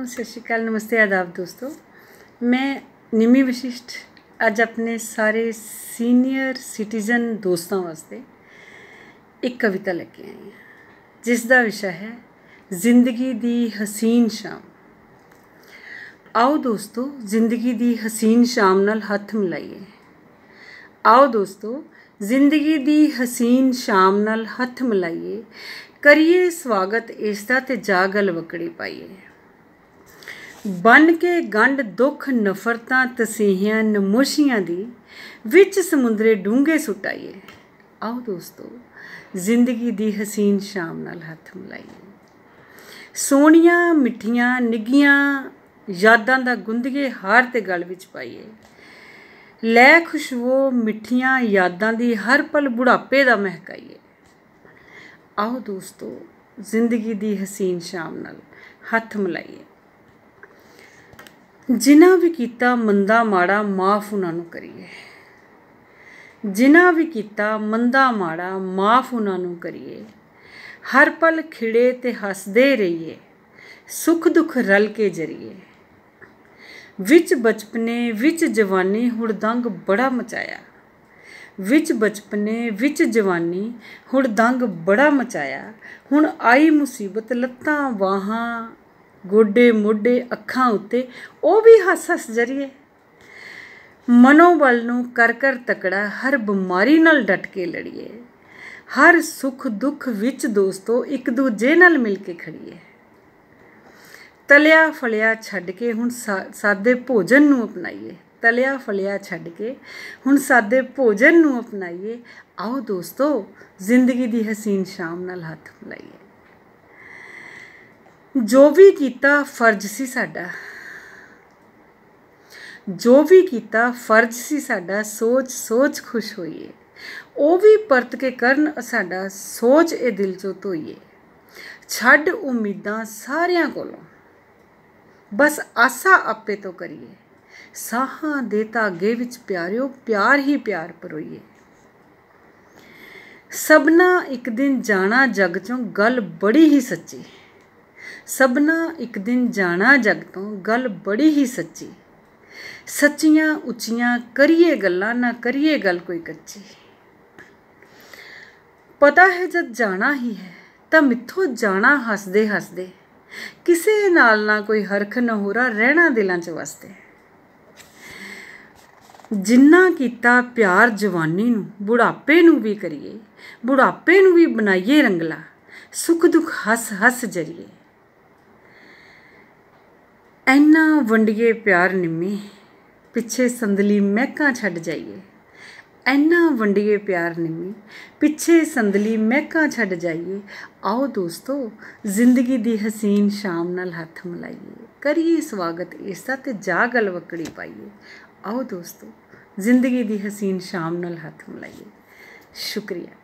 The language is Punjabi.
ਸਤਿ ਸ਼੍ਰੀ ਅਕਾਲ ਨਮਸਤੇ ਆਦਾਬ ਦੋਸਤੋ ਮੈਂ ਨਿਮੀ ਵਿਸ਼ਿਸ਼ਟ ਅੱਜ ਆਪਣੇ ਸਾਰੇ ਸੀਨੀਅਰ ਸਿਟੀਜ਼ਨ ਦੋਸਤਾਂ ਵਾਸਤੇ ਇੱਕ ਕਵਿਤਾ ਲੈ ਕੇ ਆਈ ਹਾਂ ਜਿਸ ਦਾ ਵਿਸ਼ਾ ਹੈ ਜ਼ਿੰਦਗੀ ਦੀ ਹਸੀਨ ਸ਼ਾਮ ਆਓ ਦੋਸਤੋ ਜ਼ਿੰਦਗੀ ਦੀ ਹਸੀਨ ਸ਼ਾਮ ਨਾਲ ਹੱਥ ਮਿਲਾਈਏ ਆਓ ਦੋਸਤੋ ਜ਼ਿੰਦਗੀ ਦੀ ਹਸੀਨ ਸ਼ਾਮ ਨਾਲ ਹੱਥ ਮਿਲਾਈਏ ਕਰੀਏ ਸਵਾਗਤ ਇਸ ਦਾ ਤੇ ਜਾਗਲ ਵਕੜੀ ਪਾਈਏ ਬਨ ਕੇ ਗੰਡ ਦੁੱਖ ਨਫ਼ਰਤਾਂ ਤਸੀਹਿਆਂ ਨਮੋਸ਼ੀਆਂ ਦੀ ਵਿੱਚ ਸਮੁੰਦਰੇ ਡੂੰਘੇ ਸੁਟਾਈਏ ਆਓ ਦੋਸਤੋ ਜ਼ਿੰਦਗੀ ਦੀ ਹਸੀਨ ਸ਼ਾਮ ਨਾਲ ਹੱਥ ਮਿਲਾਈਏ ਸੋਹਣੀਆਂ ਮਿੱਠੀਆਂ ਨਿੱਗੀਆਂ ਯਾਦਾਂ ਦਾ ਗੁੰਦਗੇ ਹਾਰ ਤੇ ਗਲ ਵਿੱਚ ਪਾਈਏ ਲੈ ਖੁਸ਼ਬੂ ਮਿੱਠੀਆਂ ਯਾਦਾਂ ਦੀ ਹਰ ਪਲ ਬੁਢਾਪੇ ਦਾ ਮਹਿਕਾਈਏ ਆਓ ਦੋਸਤੋ ਜ਼ਿੰਦਗੀ ਦੀ ਹਸੀਨ ਸ਼ਾਮ ਨਾਲ ਹੱਥ ਮਿਲਾਈਏ ਜਿਨ੍ਹਾਂ ਵੀ ਕੀਤਾ ਮੰਦਾ ਮਾੜਾ ਮਾਫ ਉਹਨਾਂ ਨੂੰ ਕਰੀਏ ਜਿਨ੍ਹਾਂ ਵੀ ਕੀਤਾ ਮੰਦਾ ਮਾੜਾ ਮਾਫ ਉਹਨਾਂ ਨੂੰ ਕਰੀਏ ਹਰ ਪਲ ਖਿੜੇ ਤੇ ਹੱਸਦੇ ਰਹੀਏ ਸੁਖ ਦੁਖ ਰਲ ਕੇ ਜਰੀਏ ਵਿੱਚ ਬਚਪਨੇ ਵਿੱਚ ਜਵਾਨੀ ਹੁੜਦੰਗ ਬੜਾ ਮਚਾਇਆ ਵਿੱਚ ਬਚਪਨੇ ਵਿੱਚ ਜਵਾਨੀ ਹੁੜਦੰਗ ਬੜਾ ਮਚਾਇਆ ਹੁਣ ਆਈ ਮੁਸੀਬਤ ਲੱਤਾਂ ਵਾਹਾਂ ਗੋਡੇ ਮੋਢੇ ਅੱਖਾਂ ਉੱਤੇ ਉਹ ਵੀ ਹੱਸ ਹੱਸ ਜਰੀਏ ਮਨੋਬਲ ਨੂੰ ਕਰ ਕਰ ਤਕੜਾ ਹਰ ਬਿਮਾਰੀ ਨਾਲ ਡਟ ਕੇ ਲੜੀਏ ਹਰ ਸੁੱਖ ਦੁੱਖ ਵਿੱਚ ਦੋਸਤੋ ਇੱਕ ਦੂਜੇ ਨਾਲ ਮਿਲ ਕੇ ਖੜੀਏ ਤਲਿਆ ਫਲਿਆ ਛੱਡ ਕੇ ਹੁਣ ਸਾਦੇ ਭੋਜਨ ਨੂੰ ਅਪਣਾਈਏ ਤਲਿਆ ਫਲਿਆ ਛੱਡ ਕੇ ਹੁਣ ਸਾਦੇ ਭੋਜਨ ਨੂੰ ਅਪਣਾਈਏ ਆਓ ਦੋਸਤੋ ਜ਼ਿੰਦਗੀ ਦੀ ਹਸੀਨ ਸ਼ਾਮ ਨਾਲ ਹੱਥ ਮਿਲਾਈਏ ਜੋ ਵੀ ਕੀਤਾ ਫਰਜ਼ ਸੀ ਸਾਡਾ ਜੋ ਵੀ ਕੀਤਾ ਫਰਜ਼ ਸੀ ਸਾਡਾ ਸੋਚ ਸੋਚ ਖੁਸ਼ ਹੋਈਏ ਉਹ ਵੀ ਪਰਤ ਕੇ ਕਰਨ ਸਾਡਾ ਸੋਚ ਇਹ ਦਿਲ ਚੋਂ ਧੋਈਏ ਛੱਡ ਉਮੀਦਾਂ ਸਾਰਿਆਂ ਕੋਲੋਂ ਬਸ ਆਸਾ ਆਪੇ ਤੋਂ ਕਰੀਏ ਸਾਹਾਂ ਦੇ ਤਾਗੇ ਵਿੱਚ ਪਿਆਰਿਓ ਪਿਆਰ ਹੀ ਪਿਆਰ ਪਰੋਈਏ ਸਭਨਾ ਇੱਕ ਦਿਨ ਜਾਣਾ ਜਗ ਚੋਂ ਗੱਲ ਬੜੀ ਹੀ ਸੱਚੀ ਸਭਨਾ ਇੱਕ ਦਿਨ ਜਾਣਾ ਜਗ ਤੋਂ ਗੱਲ ਬੜੀ ਹੀ ਸੱਚੀ ਸੱਚੀਆਂ ਉੱਚੀਆਂ ਕਰੀਏ ਗੱਲਾਂ ਨਾ ਕਰੀਏ ਗੱਲ ਕੋਈ ਕੱਚੀ ਪਤਾ ਹੈ ਜਦ ਜਾਣਾ ਹੀ ਹੈ ਤਾਂ ਮਿੱਥੋਂ ਜਾਣਾ ਹੱਸਦੇ ਹੱਸਦੇ ਕਿਸੇ ਨਾਲ ਨਾ ਕੋਈ ਹਰਖ ਨਹੋਰਾ ਰਹਿਣਾ ਦਿਲਾਂ 'ਚ ਵਸਦੇ ਜਿੰਨਾ ਕੀਤਾ ਪਿਆਰ ਜਵਾਨੀ ਨੂੰ ਬੁਢਾਪੇ ਨੂੰ ਵੀ ਕਰੀਏ ਬੁਢਾਪੇ ਨੂੰ ਵੀ ਬਣਾਈਏ ਰੰਗਲਾ ਸੁਖ ਦੁਖ ਹੱਸ ਹੱਸ ਜਰੀਏ ਐਨਾ ਵੰਡੀਏ ਪਿਆਰ ਨਿੰਮੀ ਪਿੱਛੇ ਸੰਦਲੀ ਮਹਿਕਾਂ ਛੱਡ ਜਾਈਏ ਐਨਾ ਵੰਡੀਏ ਪਿਆਰ ਨਿੰਮੀ ਪਿੱਛੇ ਸੰਦਲੀ ਮਹਿਕਾਂ ਛੱਡ ਜਾਈਏ ਆਓ ਦੋਸਤੋ ਜ਼ਿੰਦਗੀ ਦੀ ਹਸੀਨ ਸ਼ਾਮ ਨਾਲ ਹੱਥ ਮਿਲਾਈਏ ਕਰੀਏ ਸਵਾਗਤ ਇਸ ਦਾ ਤੇ ਜਾ ਗਲ ਵਕੜੀ ਪਾਈਏ ਆਓ ਦੋਸਤੋ ਜ਼ਿੰਦਗੀ ਦੀ ਹਸੀਨ ਸ਼ਾਮ ਨਾਲ ਹੱਥ ਮਿਲਾਈਏ ਸ਼ੁਕਰੀਆ